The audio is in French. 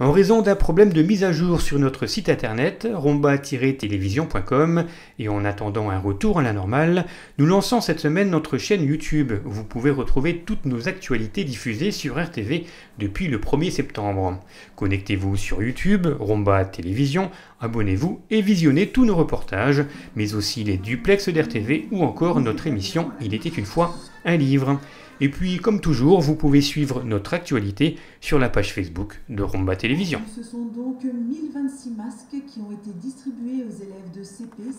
En raison d'un problème de mise à jour sur notre site internet romba-télévision.com et en attendant un retour à la normale, nous lançons cette semaine notre chaîne YouTube vous pouvez retrouver toutes nos actualités diffusées sur RTV depuis le 1er septembre. Connectez-vous sur YouTube, Romba Télévision, abonnez-vous et visionnez tous nos reportages, mais aussi les duplex d'RTV ou encore notre émission Il était une fois un livre. Et puis, comme toujours, vous pouvez suivre notre actualité sur la page Facebook de Romba Télévision. Ce sont donc 1026 masques qui ont été distribués aux élèves de CP.